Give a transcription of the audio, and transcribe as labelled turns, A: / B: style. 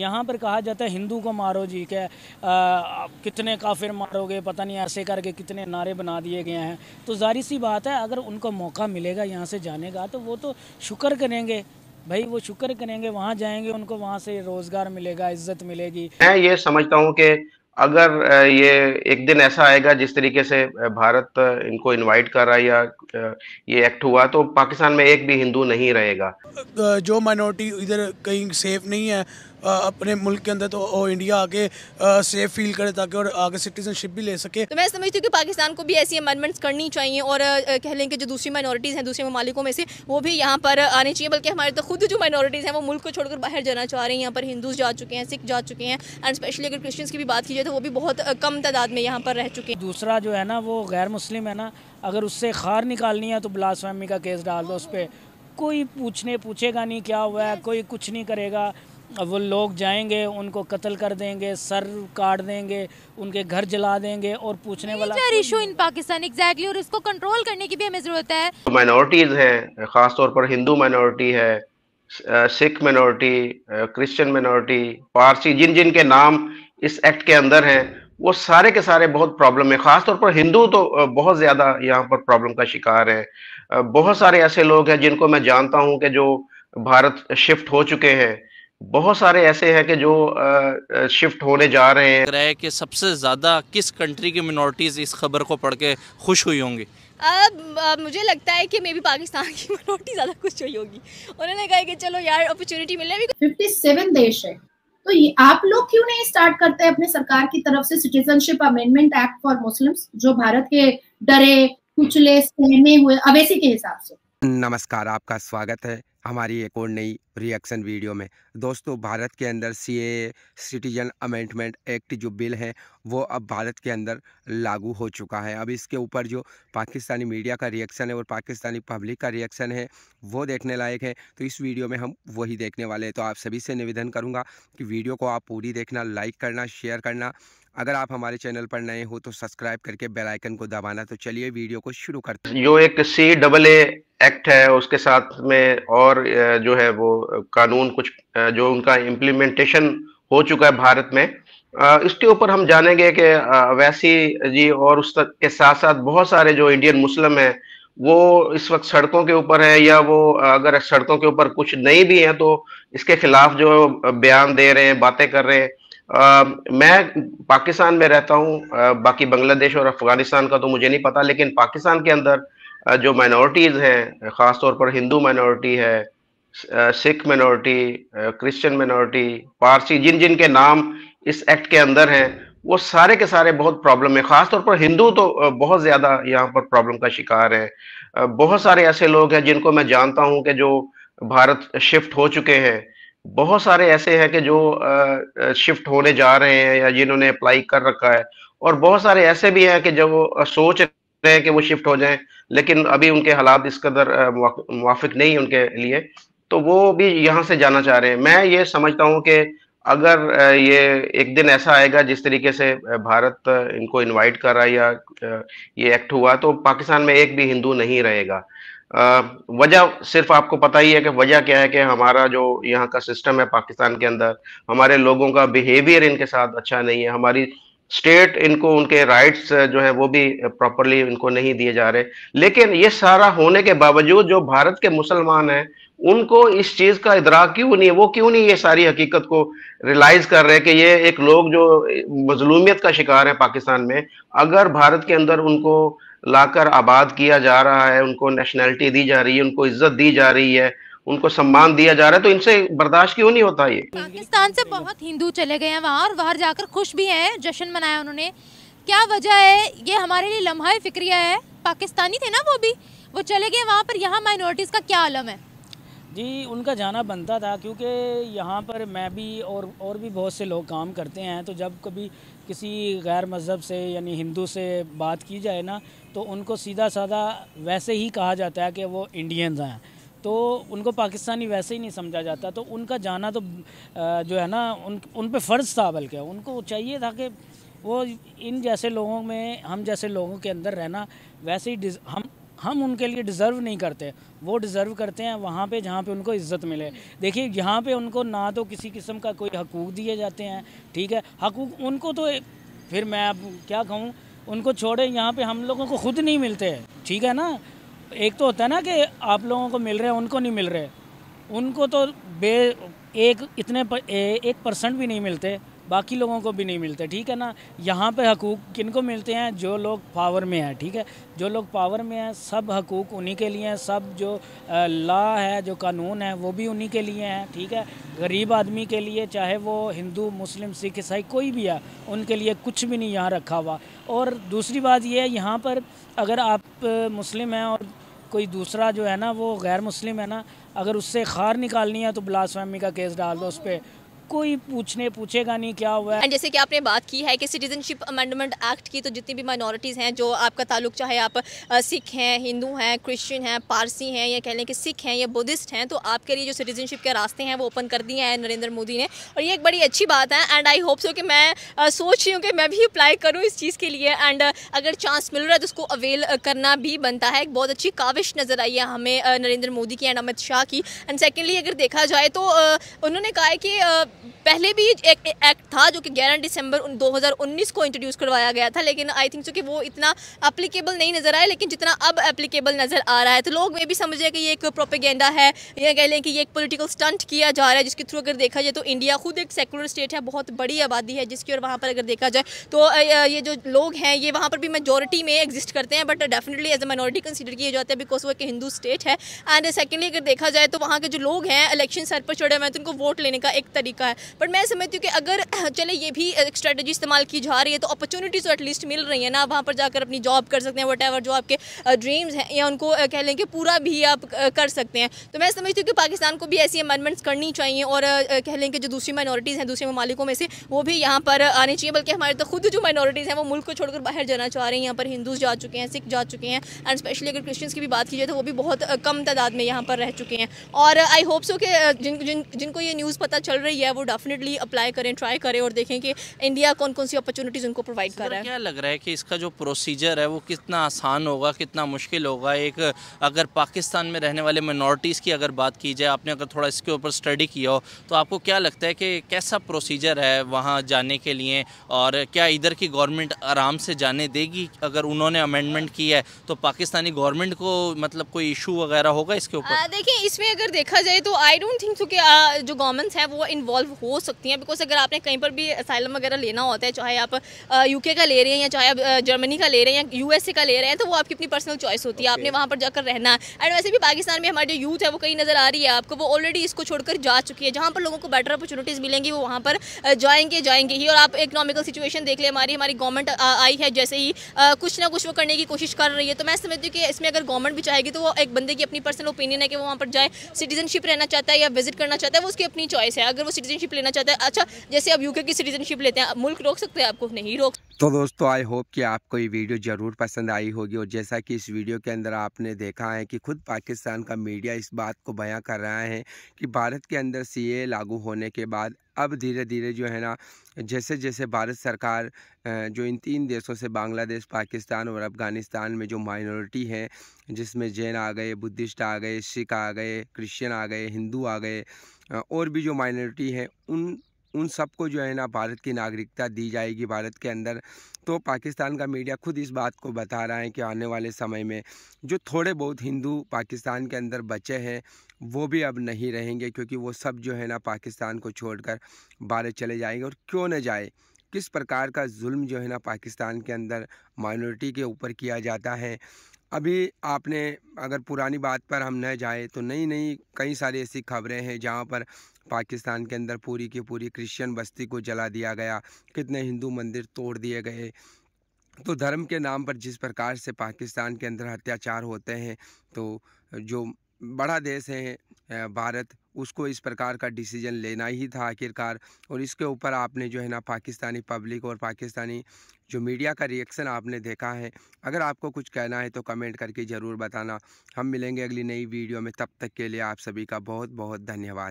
A: यहाँ पर कहा जाता है हिंदू को मारो जी के आ, कितने काफिर मारोगे पता नहीं ऐसे करके कितने नारे बना दिए गए हैं तो जारी सी बात है अगर उनको मौका मिलेगा यहाँ से जाने का तो वो तो शुक्र करेंगे भाई वो शुक्र करेंगे वहाँ जाएंगे उनको वहाँ से रोजगार मिलेगा इज्जत मिलेगी
B: मैं ये समझता हूँ कि अगर ये एक दिन ऐसा आएगा जिस तरीके से भारत इनको इनवाइट कर रहा है या ये एक्ट हुआ तो पाकिस्तान में एक भी हिंदू नहीं रहेगा
A: जो माइनॉरिटी इधर कहीं सेफ नहीं है अपने मुल्क के अंदर तो वो इंडिया आगे सेफ फील करे ताकि और आगे सिटीजनशिप भी ले सके तो मैं
C: समझती हूँ कि पाकिस्तान को भी ऐसी अमेंडमेंट्स करनी चाहिए और कह लें कि जो दूसरी माइनॉरिटीज़ हैं दूसरे ममालिकों में से वो भी यहाँ पर आने चाहिए बल्कि हमारे तो खुद जो माइनॉरिटीज़ हैं वो मुल्क को छोड़कर बाहर जाना चाह रहे हैं यहाँ पर हिंदूज जा
A: चुके हैं सिख जा चुके हैं एंड स्पेशली अगर क्रिश्चन की भी बात की जाए तो वो भी बहुत कम तादाद में यहाँ पर रह चुके हैं दूसरा जो है ना वो गैर मुस्लिम है ना अगर उससे खार निकालनी है तो ब्लास्फेमी का केस डाल दो उस पर कोई पूछने पूछेगा नहीं क्या हुआ है कोई कुछ नहीं करेगा वो लोग जाएंगे उनको कत्ल कर देंगे सर काट देंगे उनके घर जला देंगे और पूछने वाला
C: इशू इन पाकिस्तान एग्जैक्टली और इसको कंट्रोल करने की भी हमें ज़रूरत है
B: माइनॉरिटीज़ हैं ख़ास तौर पर हिंदू माइनॉरिटी है Sikh minority Christian minority Parsi जिन जिन के नाम इस एक्ट के अंदर हैं वो सारे के सारे बहुत प्रॉब्लम है खासतौर पर हिंदू तो बहुत ज़्यादा यहाँ पर प्रॉब्लम का शिकार है बहुत सारे ऐसे लोग हैं जिनको मैं जानता हूँ कि जो भारत शिफ्ट हो चुके हैं बहुत सारे ऐसे हैं कि जो आ, शिफ्ट होने जा रहे हैं रहे कि सबसे ज़्यादा किस कंट्री की मिनोरिटीज़ इस खबर को पढ़ के खुश हुई होंगी
C: अब मुझे लगता है कि मे बी पाकिस्तान की मिनोरिटी ज़्यादा खुश हुई होगी उन्होंने कहा कि चलो यार अपॉर्चुनिटी मिल रही फिफ्टी सेवन देश है तो ये आप लोग क्यों नहीं स्टार्ट करते अपने सरकार की तरफ से citizenship amendment act for Muslims जो भारत के डरे कुचले सहमे हुए अवैसी के हिसाब से
D: नमस्कार आपका स्वागत है हमारी एक और नई रिएक्शन वीडियो में दोस्तों भारत के अंदर C A citizen amendment act जो बिल है वो अब भारत के अंदर लागू हो चुका है अब इसके ऊपर जो पाकिस्तानी मीडिया का रिएक्शन है और पाकिस्तानी पब्लिक का रिएक्शन है वो देखने लायक है तो इस वीडियो में हम वही देखने वाले हैं तो आप सभी से निवेदन करूँगा कि वीडियो को आप पूरी देखना लाइक करना शेयर करना अगर आप हमारे चैनल पर नए हो तो सब्सक्राइब करके बेल आइकन को दबाना तो चलिए वीडियो को शुरू करते हैं जो एक सी डबल ए
B: एक्ट है उसके साथ में और जो है वो कानून कुछ जो उनका इम्प्लीमेंटेशन हो चुका है भारत में इसके ऊपर हम जानेंगे कि वैसी जी और उस तक के साथ साथ बहुत सारे जो इंडियन मुस्लिम हैं वो इस वक्त सड़कों के ऊपर है या वो अगर सड़कों के ऊपर कुछ नहीं भी हैं तो इसके खिलाफ जो बयान दे रहे हैं बातें कर रहे हैं आ, मैं पाकिस्तान में रहता हूँ बाकी बांग्लादेश और अफगानिस्तान का तो मुझे नहीं पता लेकिन पाकिस्तान के अंदर जो माइनॉरिटीज़ हैं खासतौर पर हिंदू माइनॉरिटी है Sikh minority Christian minority Parsi जिन जिन के नाम इस एक्ट के अंदर हैं वो सारे के सारे बहुत प्रॉब्लम है खासतौर पर हिंदू तो बहुत ज़्यादा यहाँ पर प्रॉब्लम का शिकार है बहुत सारे ऐसे लोग हैं जिनको मैं जानता हूँ कि जो भारत शिफ्ट हो चुके हैं बहुत सारे ऐसे हैं कि जो शिफ्ट होने जा रहे हैं या जिन्होंने अप्लाई कर रखा है और बहुत सारे ऐसे भी हैं कि जब वो सोच रहे हैं कि वो शिफ्ट हो जाएं लेकिन अभी उनके हालात इस कदर मुआफिक नहीं उनके लिए तो वो भी यहाँ से जाना चाह रहे हैं मैं ये समझता हूँ कि अगर ये एक दिन ऐसा आएगा जिस तरीके से भारत इनको इनवाइट कर रहा है या ये एक्ट हुआ तो पाकिस्तान में एक भी हिंदू नहीं रहेगा वजह सिर्फ आपको पता ही है कि वजह क्या है कि हमारा जो यहाँ का सिस्टम है पाकिस्तान के अंदर हमारे लोगों का बिहेवियर इनके साथ अच्छा नहीं है हमारी स्टेट इनको उनके राइट्स जो है वो भी प्रॉपरली इनको नहीं दिए जा रहे लेकिन ये सारा होने के बावजूद जो भारत के मुसलमान हैं उनको इस चीज का इधरा क्यों नहीं है वो क्यों नहीं ये सारी हकीकत को रियलाइज कर रहे कि ये एक लोग जो मजलूमियत का शिकार है पाकिस्तान में अगर भारत के अंदर उनको लाकर आबाद किया जा रहा है उनको नेशनैलिटी दी जा रही है उनको इज्जत दी जा रही है उनको सम्मान दिया जा रहा है तो इनसे बर्दाश्त क्यों नहीं होता ये
C: पाकिस्तान से बहुत हिंदू चले गए हैं वहाँ और बाहर जाकर खुश भी हैं जश्न मनाया उन्होंने क्या वजह है ये हमारे लिए लम्हा फिक्रिया है पाकिस्तानी थे ना वो भी वो चले गए वहाँ पर यहाँ माइनॉरिटीज़ का क्या आलम है
A: जी उनका जाना बनता था क्योंकि यहाँ पर मैं भी और और भी बहुत से लोग काम करते हैं तो जब कभी किसी गैर मज़हब से यानी हिंदू से बात की जाए ना तो उनको सीधा साधा वैसे ही कहा जाता है कि वो इंडियंस हैं तो उनको पाकिस्तानी वैसे ही नहीं समझा जाता तो उनका जाना तो जो है ना उन उन पर फ़र्ज़ था बल्कि उनको चाहिए था कि वो इन जैसे लोगों में हम जैसे लोगों के अंदर रहना वैसे ही हम हम उनके लिए डिज़र्व नहीं करते वो डिज़र्व करते हैं वहाँ पे जहाँ पे उनको इज़्ज़त मिले देखिए यहाँ पे उनको ना तो किसी किस्म का कोई हकूक़ दिए जाते हैं ठीक है हकूक़ उनको तो फिर मैं अब क्या कहूँ उनको छोड़े यहाँ पे हम लोगों को खुद नहीं मिलते ठीक है ना एक तो होता है ना कि आप लोगों को मिल रहे हैं उनको नहीं मिल रहे उनको तो बे एक इतने पर, ए, एक परसेंट भी नहीं मिलते बाकी लोगों को भी नहीं मिलते ठीक है ना यहाँ पे हकूक़ किन को मिलते हैं जो लोग पावर में हैं ठीक है जो लोग पावर में हैं सब हकूक़ उन्हीं के लिए हैं सब जो ला है जो कानून है वो भी उन्हीं के लिए हैं ठीक है गरीब आदमी के लिए चाहे वो हिंदू मुस्लिम सिख ईसाई कोई भी है उनके लिए कुछ भी नहीं यहाँ रखा हुआ और दूसरी बात ये है यहाँ पर अगर आप मुस्लिम हैं और कोई दूसरा जो है ना वो गैर मुस्लिम है ना अगर उससे खार निकालनी है तो ब्लास्वामी का केस डाल दो उस पर कोई पूछने पूछेगा नहीं क्या हुआ है
C: जैसे कि आपने बात की है कि सिटीजनशिप अमेंडमेंट एक्ट की तो जितनी भी माइनॉरिटीज़ हैं जो आपका ताल्लुक चाहे आप सिख हैं हिंदू हैं क्रिश्चियन हैं पारसी हैं या कह लें कि सिख हैं या बुद्धिस्ट हैं तो आपके लिए जो सिटीजनशिप के रास्ते हैं वो ओपन कर दिए हैं नरेंद्र मोदी ने और ये एक बड़ी अच्छी बात है एंड आई होप सो कि मैं सोच रही हूँ कि मैं भी अप्लाई करूँ इस चीज़ के लिए एंड अगर चांस मिल रहा है तो उसको अवेल करना भी बनता है एक बहुत अच्छी काविश नज़र आई है हमें नरेंद्र मोदी की एंड अमित शाह की एंड सेकेंडली अगर देखा जाए तो उन्होंने कहा है कि पहले भी एक एक्ट था जो कि 11 दिसंबर 2019 को इंट्रोड्यूस करवाया गया था लेकिन आई थिंक चूंकि वो इतना अप्लीकेबल नहीं नज़र आया लेकिन जितना अब एप्लीकेबल नज़र आ रहा है तो लोग ये भी समझ रहे कि ये एक प्रोपेगेंडा है या कह लें कि ये एक पोलिटिकल स्टंट किया जा रहा है जिसके थ्रू अगर देखा जाए तो इंडिया खुद एक सेकुलर स्टेट है बहुत बड़ी आबादी है जिसकी और वहाँ पर अगर देखा जाए तो ये जो लोग हैं ये वहाँ पर भी मेजोरिटी में एग्जिस्ट करते हैं but definitely as a minority consider किए जाते हैं बिकॉज वो एक हिंदू स्टेट है एंड सेकेंडली अगर देखा जाए तो वहाँ के जो लोग हैं इलेक्शन सर पर चढ़े हुए हैं तो उनको वोट लेने का एक तरीका है बट मैं समझती हूँ कि अगर चले ये भी एक स्ट्रेटजी इस्तेमाल की जा रही है तो अपॉर्चुनिटीज़ तो एटलीस्ट मिल रही है ना वहाँ पर जाकर अपनी जॉब कर सकते हैं वट जो आपके ड्रीम्स हैं या उनको कह लें कि पूरा भी आप कर सकते हैं तो मैं समझती हूँ कि पाकिस्तान को भी ऐसी अमेंडमेंट्स करनी चाहिए और कह लें कि जो दूसरी माइनॉरिटीज़ हैं दूसरे ममालिकों में से वो भी यहाँ पर आनी चाहिए बल्कि हमारे तो खुद जो माइनॉरिटीज़ हैं वो मुल्क को छोड़कर बाहर जाना चाह रहे हैं यहाँ पर हिंदूज जा चुके हैं सिख जा चुके हैं एंड स्पेशली अगर क्रिश्चियंस की भी बात की जाए तो वो भी बहुत कम तादाद में यहाँ पर रह चुके हैं और आई होप सो कि जिन जिन जिनको ये न्यूज़ पता चल रही है वो वो डेफिनेटली अप्लाई करें ट्राई करें और देखें कि इंडिया कौन कौन सी अपॉर्चुनिटीज़ उनको प्रोवाइड कर रहा है
B: क्या लग रहा है कि इसका जो प्रोसीजर है वो कितना आसान होगा कितना मुश्किल होगा एक अगर पाकिस्तान में रहने वाले माइनॉरिटीज़ की अगर बात की जाए आपने अगर थोड़ा इसके ऊपर स्टडी किया हो तो आपको क्या लगता है कि कैसा प्रोसीजर है वहाँ जाने के लिए और क्या इधर की गवर्नमेंट आराम से जाने देगी अगर उन्होंने अमेंडमेंट की है तो पाकिस्तानी गवर्नमेंट को मतलब कोई इशू वगैरह होगा इसके ऊपर
C: देखिए इसमें अगर देखा जाए तो आई डोंट थिंक सो कि जो गवर्नमेंट्स हैं वो इन्वॉल्व इफेक्टिव हो सकती हैं बिकॉज अगर आपने कहीं पर भी असाइलम वगैरह लेना होता है चाहे आप यूके का ले रहे हैं या चाहे आप जर्मनी का ले रहे हैं या यूएसए का ले रहे हैं तो वो आपकी अपनी पर्सनल चॉइस होती है आपने वहाँ पर जाकर रहना एंड वैसे भी पाकिस्तान में हमारी जो यूथ है वो कहीं नज़र आ रही है आपको वो ऑलरेडी इसको छोड़कर जा चुकी है जहाँ पर लोगों को बेटर अपॉर्चुनिटीज़ मिलेंगी वो वहाँ पर जाएंगे जाएंगे ही और आप इकोनॉमिकल सिचुएशन देख ले हमारी हमारी गवर्नमेंट आई है जैसे ही कुछ ना कुछ वो करने की कोशिश कर रही है तो मैं समझती हूँ कि इसमें अगर गवर्नमेंट भी चाहेगी तो वो एक बंदे की अपनी पर्सनल ओपिनियन है कि वो वहाँ पर जाए सिटीजनशिप रहना चाहता है या विजिट करना चाहता है वो उसकी अपनी चॉइस है अगर वो सिटीजन सिटीजनशिप लेना चाहता है अच्छा जैसे आप यूके की सिटीजनशिप लेते हैं मुल्क रोक सकते हैं आपको नहीं रोक
D: तो दोस्तों आई होप कि आपको ये वीडियो ज़रूर पसंद आई होगी और जैसा कि इस वीडियो के अंदर आपने देखा है कि खुद पाकिस्तान का मीडिया इस बात को बयां कर रहा है कि भारत के अंदर सीए लागू होने के बाद अब धीरे धीरे जो है ना जैसे जैसे भारत सरकार जो इन तीन देशों से बांग्लादेश पाकिस्तान और अफ़गानिस्तान में जो माइनॉरिटी हैं जिसमें जैन आ गए बुद्धिस्ट आ गए सिख आ गए क्रिश्चियन आ गए हिंदू आ गए और भी जो माइनॉरिटी है उन उन सबको जो है ना भारत की नागरिकता दी जाएगी भारत के अंदर तो पाकिस्तान का मीडिया खुद इस बात को बता रहा है कि आने वाले समय में जो थोड़े बहुत हिंदू पाकिस्तान के अंदर बचे हैं वो भी अब नहीं रहेंगे क्योंकि वो सब जो है ना पाकिस्तान को छोड़कर भारत चले जाएंगे और क्यों न जाए किस प्रकार का जुल्म जो है ना पाकिस्तान के अंदर माइनॉरिटी के ऊपर किया जाता है अभी आपने अगर पुरानी बात पर हम न जाए तो नई नई कई सारी ऐसी खबरें हैं जहाँ पर पाकिस्तान के अंदर पूरी की पूरी क्रिश्चियन बस्ती को जला दिया गया कितने हिंदू मंदिर तोड़ दिए गए तो धर्म के नाम पर जिस प्रकार से पाकिस्तान के अंदर अत्याचार होते हैं तो जो बड़ा देश है भारत उसको इस प्रकार का डिसीजन लेना ही था आखिरकार और इसके ऊपर आपने जो है ना पाकिस्तानी पब्लिक और पाकिस्तानी जो मीडिया का रिएक्शन आपने देखा है अगर आपको कुछ कहना है तो कमेंट करके ज़रूर बताना हम मिलेंगे अगली नई वीडियो में तब तक के लिए आप सभी का बहुत बहुत धन्यवाद